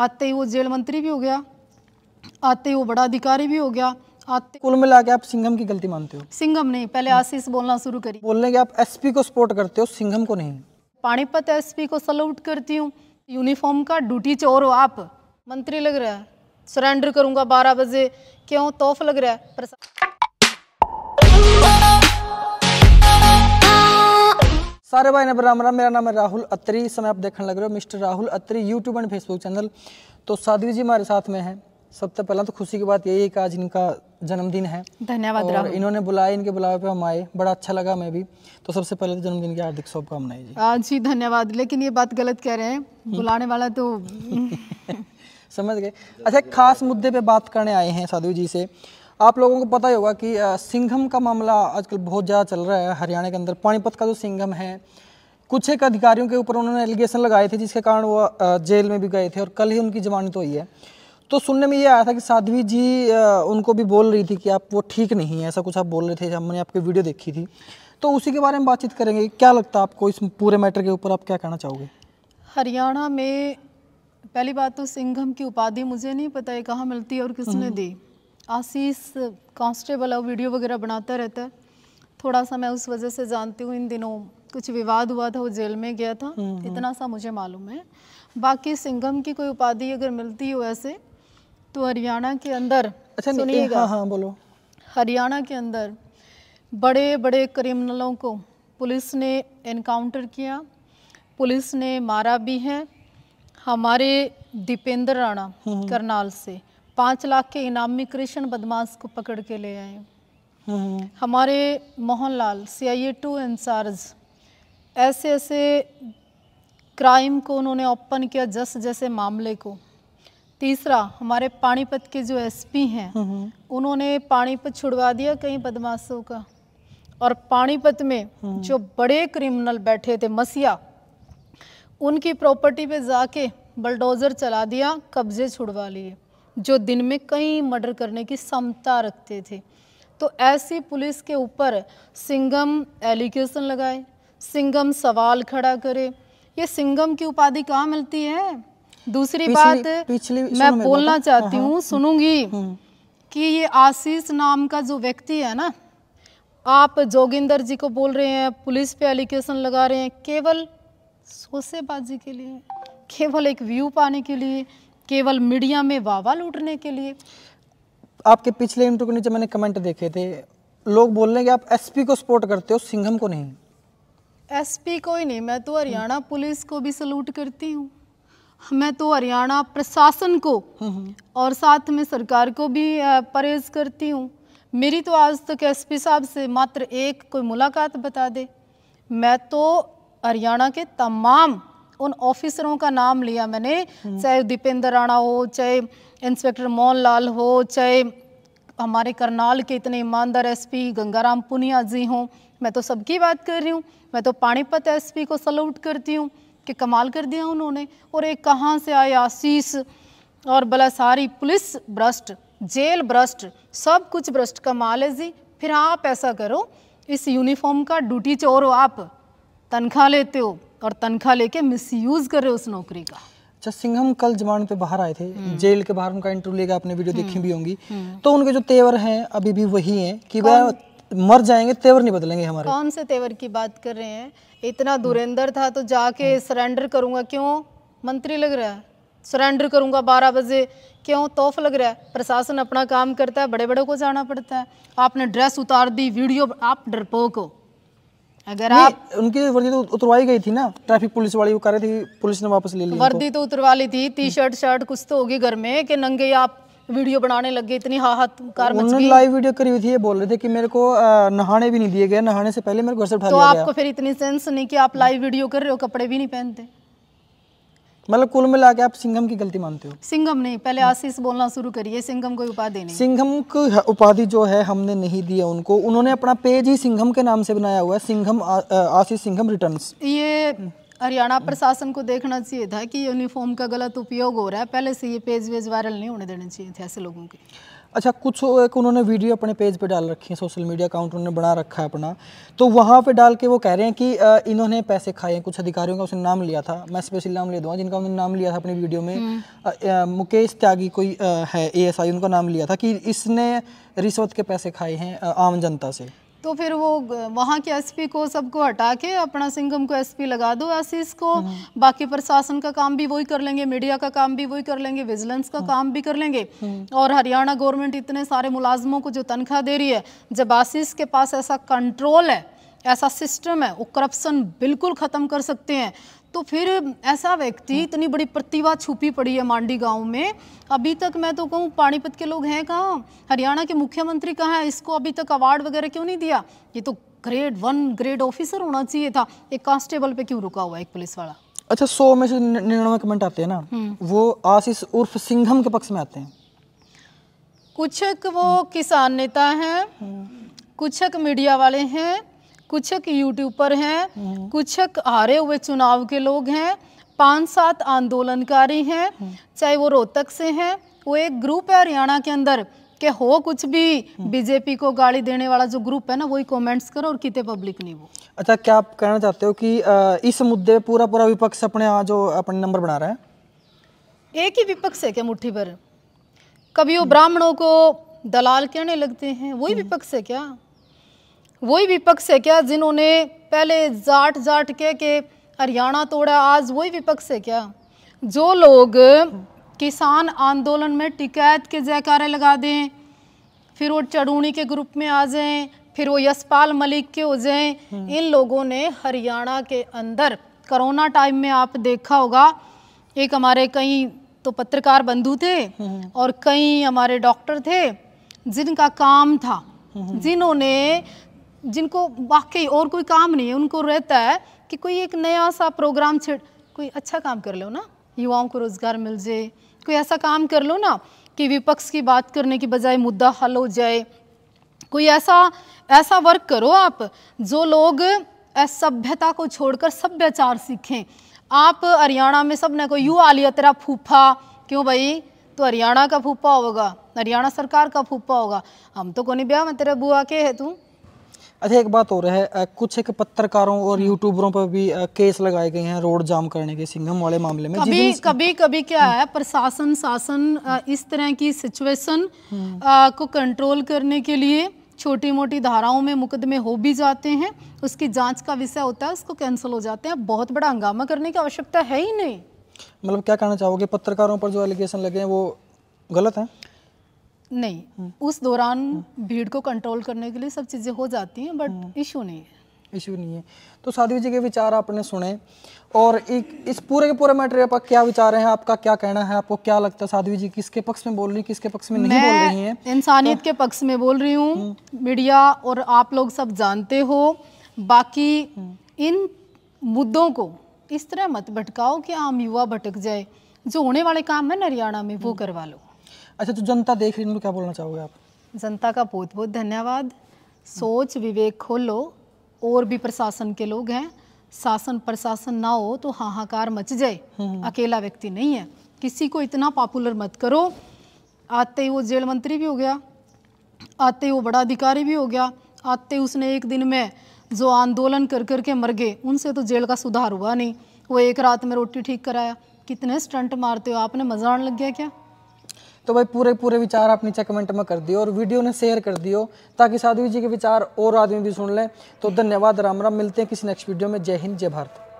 आते ही वो जेल मंत्री भी हो गया आते ही वो बड़ा अधिकारी भी हो गया आते कुल मिला के आप सिंघम की गलती मानते हो सिंघम नहीं पहले हम्म। आशीष बोलना शुरू करी बोलने के आप एसपी को सपोर्ट करते हो सिंघम को नहीं पानीपत एसपी को सलूट करती हूँ यूनिफॉर्म का ड्यूटी चोर हो आप मंत्री लग रहा है सरेंडर करूंगा बारह बजे क्यों तोफ लग रहा है सारे भाई ने राम राम मेरा नाम है राहुल अत्री समय आप देखने लग रहे हो mister Rahul Atri YouTube and Facebook channel तो साध्वी जी हमारे साथ में हैं सबसे पहला तो खुशी की बात यही है कि आज इनका जन्मदिन है धन्यवाद और इन्होंने बुलाया इनके बुलावे पे हम आए बड़ा अच्छा लगा मैं भी तो सबसे पहले तो जन्मदिन की हार्दिक शुभकामनाएं जी आ, जी धन्यवाद लेकिन ये बात गलत कह रहे हैं बुलाने वाला तो समझ गए अच्छा खास मुद्दे पे बात करने आए हैं साधु जी से आप लोगों को पता ही होगा कि सिंघम का मामला आजकल बहुत ज़्यादा चल रहा है हरियाणा के अंदर पानीपत का जो सिंघम है कुछ एक अधिकारियों के ऊपर उन्होंने एलिगेशन लगाए थे जिसके कारण वो जेल में भी गए थे और कल ही उनकी जमानत तो हुई है तो सुनने में ये आया था कि साध्वी जी उनको भी बोल रही थी कि आप वो ठीक नहीं है ऐसा कुछ आप बोल रहे थे हमने आपकी वीडियो देखी थी तो उसी के बारे में बातचीत करेंगे क्या लगता है आपको इस पूरे मैटर के ऊपर आप क्या कहना चाहोगे हरियाणा में पहली बात तो सिंघम की उपाधि मुझे नहीं पता है कहाँ मिलती है और किसने हम्म। दी आशीष कांस्टेबल और वीडियो वगैरह बनाता रहता है थोड़ा सा मैं उस वजह से जानती हूँ इन दिनों कुछ विवाद हुआ था वो जेल में गया था हम्म, हम्म। इतना सा मुझे मालूम है बाकी सिंघम की कोई उपाधि अगर मिलती हो ऐसे तो हरियाणा के अंदर अच्छा सुनिएगा हाँ, हाँ बोलो हरियाणा के अंदर बड़े बड़े क्रिमिनलों को पुलिस ने एनकाउंटर किया पुलिस ने मारा भी है हमारे दीपेंद्र राणा हम्म, करनाल से पाँच लाख के इनामी कृष्ण बदमाश को पकड़ के ले आए हम्म। हमारे मोहनलाल सी आई ए टू इंसार्ज ऐसे ऐसे क्राइम को उन्होंने ओपन किया जस जैसे मामले को तीसरा हमारे पानीपत के जो एसपी हैं हम्म। उन्होंने पानीपत छुड़वा दिया कई बदमाशों का और पानीपत में हम्म। जो बड़े क्रिमिनल बैठे थे मसिया उनकी प्रॉपर्टी पे जाके बलडोज़र चला दिया कब्जे छुड़वा लिए जो दिन में कई मर्डर करने की क्षमता रखते थे तो ऐसी पुलिस के ऊपर सिंगम एलिगेशन लगाए सिंगम सवाल खड़ा करे ये सिंगम की उपाधि कहाँ मिलती है दूसरी बात पिछली, मैं बोलना हाँ, चाहती हाँ। हूँ सुनूंगी हम्म। कि ये आशीष नाम का जो व्यक्ति है ना आप जोगिंदर जी को बोल रहे हैं पुलिस पे एलिगेशन लगा रहे हैं केवल सोसेबाजी के लिए केवल एक व्यू पाने के लिए केवल मीडिया में वावा लूटने के लिए आपके पिछले इंटरव्यू के नीचे मैंने कमेंट देखे थे लोग बोल रहे हैं कि आप एसपी को सपोर्ट करते हो सिंघम को नहीं एसपी कोई नहीं मैं तो हरियाणा पुलिस को भी सलूट करती हूँ मैं तो हरियाणा प्रशासन को हम्म, हम्म। और साथ में सरकार को भी परहेज करती हूँ मेरी तो आज तक एसपी साहब से मात्र एक कोई मुलाकात बता दे मैं तो हरियाणा के तमाम उन ऑफिसरों का नाम लिया मैंने चाहे दीपेंद्र राणा हो चाहे इंस्पेक्टर मोहन लाल हो चाहे हमारे करनाल के इतने ईमानदार एसपी गंगाराम पुनिया जी हों मैं तो सबकी बात कर रही हूँ मैं तो पानीपत एसपी को सल्यूट करती हूँ कि कमाल कर दिया उन्होंने और एक कहाँ से आए आशीष और भला सारी पुलिस भ्रष्ट जेल भ्रष्ट सब कुछ भ्रष्ट कमाल है जी फिर आप ऐसा करो इस यूनिफॉर्म का ड्यूटी चोर हो आप तनख्वाह लेते हो और तनख्वाह लेके मिसयूज कर रहे उस नौकरी का अच्छा सिंघम कल जमानत पे बाहर आए थे हम्म। जेल के बाहर उनका इंटरव्यू लेगा आपने वीडियो देखी हम्म। भी होंगी हम्म। तो उनके जो तेवर हैं अभी भी वही हैं कि वह मर जाएंगे तेवर नहीं बदलेंगे हमारे कौन से तेवर की बात कर रहे हैं इतना दुरेंदर था तो जाके सरेंडर करूंगा क्यों मंत्री लग रहा है सरेंडर करूंगा बारह बजे क्यों तोहफ लग रहा है प्रशासन अपना काम करता है बड़े बड़े को जाना पड़ता है आपने ड्रेस उतार दी वीडियो आप डरपोक हो अगर आप उनकी तो वर्दी तो उतरवाई गई थी ना ट्रैफिक पुलिस वाली वो कर रही थी पुलिस ने वापस ले ली वर्दी तो उतरवा ली थी टी शर्ट शर्ट कुछ तो होगी घर में कि नंगे आप वीडियो बनाने लग गए इतनी हाहाकार उन्होंने लाइव वीडियो करी हुई थी ये बोल रहे थे कि मेरे को नहाने भी नहीं दिए गए नहाने से पहले मेरे घर से उठा तो आपको फिर इतनी सेंस नहीं कि आप लाइव वीडियो कर रहे हो कपड़े भी नहीं पहनते मतलब कुल मिला के आप सिंघम की गलती मानते हो सिंघम नहीं पहले आशीष बोलना शुरू करिए सिंघम को उपाधि नहीं सिंघम को उपाधि जो है हमने नहीं दिया उनको उन्होंने अपना पेज ही सिंघम के नाम से बनाया हुआ है सिंघम आशीष सिंघम रिटर्न्स ये हरियाणा प्रशासन को देखना चाहिए था कि यूनिफॉर्म का गलत उपयोग हो रहा है पहले से ये पेज वेज वायरल नहीं होने देना चाहिए थे ऐसे लोगों के अच्छा कुछ एक उन्होंने वीडियो अपने पेज पे डाल रखी है सोशल मीडिया अकाउंट उन्होंने बना रखा है अपना तो वहाँ पे डाल के वो कह रहे हैं कि इन्होंने पैसे खाए हैं कुछ अधिकारियों का उसने नाम लिया था मैं स्पेशल नाम ले दूँगा जिनका उन्होंने नाम लिया था अपनी वीडियो में आ, हम्म। आ, मुकेश त्यागी कोई आ, है ए उनका नाम लिया था कि इसने रिश्वत के पैसे खाए हैं आम जनता से तो फिर वो वहाँ के एसपी को सबको हटा के अपना सिंगम को एसपी लगा दो आशीष को हाँ। बाकी प्रशासन का काम भी वही कर लेंगे मीडिया का काम भी वही कर लेंगे विजिलेंस का हाँ। काम भी कर लेंगे हाँ। और हरियाणा गवर्नमेंट इतने सारे मुलाजमों को जो तनख्वाह दे रही है जब आशीष के पास ऐसा कंट्रोल है ऐसा सिस्टम है वो करप्शन बिल्कुल ख़त्म कर सकते हैं तो फिर ऐसा व्यक्ति हाँ। इतनी बड़ी प्रतिभा छुपी पड़ी है मांडी गांव में अभी तक मैं तो कहूँ पानीपत के लोग हैं कहाँ हरियाणा के मुख्यमंत्री कहाँ हैं इसको अभी तक अवार्ड वगैरह क्यों नहीं दिया ये तो ग्रेड वन ग्रेड ऑफिसर होना चाहिए था एक कांस्टेबल पे क्यों रुका हुआ एक पुलिस वाला अच्छा सौ में से निन्यानवे कमेंट आते हैं ना हम्म। वो आशीष उर्फ सिंघम के पक्ष में आते हैं कुछ वो किसान नेता हैं हम्म। कुछ मीडिया वाले हैं कुछ यूट्यूब पर हैं हम्म। कुछ हारे हुए चुनाव के लोग हैं पांच सात आंदोलनकारी हैं हम्म। चाहे वो रोहतक से हैं वो एक ग्रुप है हरियाणा के अंदर के हो कुछ भी हम्म। बीजेपी को गाली देने वाला जो ग्रुप है ना वही कमेंट्स करो और कितने पब्लिक नहीं वो अच्छा क्या आप कहना चाहते हो कि इस मुद्दे पूरा पूरा विपक्ष अपने यहाँ जो अपने नंबर बना रहा है एक ही विपक्ष है क्या मुट्ठी भर कभी वो ब्राह्मणों को दलाल कहने लगते हैं वही विपक्ष है क्या वही विपक्ष है क्या जिन्होंने पहले जाट जाट के के हरियाणा तोड़ा आज वही विपक्ष है क्या जो लोग किसान आंदोलन में टिकैत के जयकारे लगा दें फिर वो चढ़ूणी के ग्रुप में आ जाएं फिर वो यशपाल मलिक के हो जाएं इन लोगों ने हरियाणा के अंदर कोरोना टाइम में आप देखा होगा एक हमारे कई तो पत्रकार बंधु थे और कई हमारे डॉक्टर थे जिनका काम था जिन्होंने जिनको वाकई और कोई काम नहीं है उनको रहता है कि कोई एक नया सा प्रोग्राम छेड़ कोई अच्छा काम कर लो ना युवाओं को रोज़गार मिल जाए कोई ऐसा काम कर लो ना कि विपक्ष की बात करने की बजाय मुद्दा हल हो जाए कोई ऐसा ऐसा वर्क करो आप जो लोग सभ्यता को छोड़कर सभ्याचार सीखें आप हरियाणा में सब ने कोई यू आ लिया तेरा फूफा क्यों भाई तो हरियाणा का फूफा होगा हरियाणा सरकार का फूफा होगा हम तो कोनी ब्याह में तेरा बुआ के है तू अच्छा एक बात और है कुछ एक पत्रकारों और यूट्यूबरों हम्म। पर भी केस लगाए गए हैं रोड जाम करने के सिंघम वाले मामले में कभी कभी कभी क्या हम्म। है प्रशासन शासन इस तरह की सिचुएशन हम्म। को कंट्रोल करने के लिए छोटी मोटी धाराओं में मुकदमे हो भी जाते हैं उसकी जांच का विषय होता है उसको कैंसिल हो जाते हैं बहुत बड़ा हंगामा करने की आवश्यकता है ही नहीं मतलब क्या कहना चाहोगे पत्रकारों पर जो एलिगेशन लगे हैं वो गलत हैं नहीं हम्म। उस दौरान हम्म। भीड़ को कंट्रोल करने के लिए सब चीज़ें हो जाती हैं बट इशू हम्म। नहीं है इशू नहीं है तो साधु जी के विचार आपने सुने और एक इस पूरे के पूरे मैटर पर क्या विचार हैं आपका क्या कहना है आपको क्या लगता है साधु जी किसके पक्ष में बोल रही किसके पक्ष में नहीं बोल रही हैं इंसानियत तो, के पक्ष में बोल रही हूँ मीडिया और आप लोग सब जानते हो बाकी इन मुद्दों को इस तरह मत भटकाओ कि आम युवा भटक जाए जो होने वाले काम है हरियाणा में वो करवा लो अच्छा जो तो जनता देख रही है उनको क्या बोलना चाहोगे आप जनता का बहुत बहुत धन्यवाद सोच विवेक खोलो और भी प्रशासन के लोग हैं शासन प्रशासन ना हो तो हाहाकार मच जाए हम्म, हम्म। अकेला व्यक्ति नहीं है किसी को इतना पॉपुलर मत करो आते ही वो जेल मंत्री भी हो गया आते ही वो बड़ा अधिकारी भी हो गया आते ही उसने एक दिन में जो आंदोलन कर कर के मर गए उनसे तो जेल का सुधार हुआ नहीं वो एक रात में रोटी ठीक कराया कितने स्टंट मारते हो आपने मजा आने लग गया क्या तो भाई पूरे पूरे विचार आप नीचे कमेंट में कर दियो और वीडियो ने शेयर कर दियो ताकि साधु जी के विचार और आदमी भी सुन लें तो धन्यवाद राम राम मिलते हैं किसी नेक्स्ट वीडियो में जय हिंद जय भारत